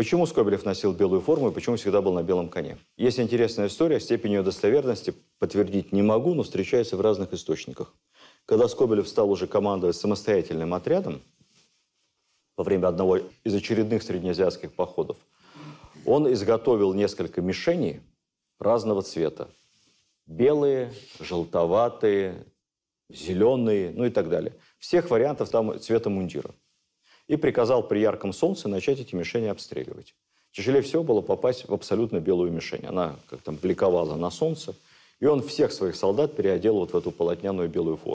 Почему Скобелев носил белую форму и почему всегда был на белом коне? Есть интересная история, степень ее достоверности подтвердить не могу, но встречается в разных источниках. Когда Скобелев стал уже командовать самостоятельным отрядом во время одного из очередных среднеазиатских походов, он изготовил несколько мишеней разного цвета. Белые, желтоватые, зеленые, ну и так далее. Всех вариантов там цвета мундира – и приказал при ярком солнце начать эти мишени обстреливать. Тяжелее всего было попасть в абсолютно белую мишень. Она как там бликовала на солнце, и он всех своих солдат переодел вот в эту полотняную белую форму.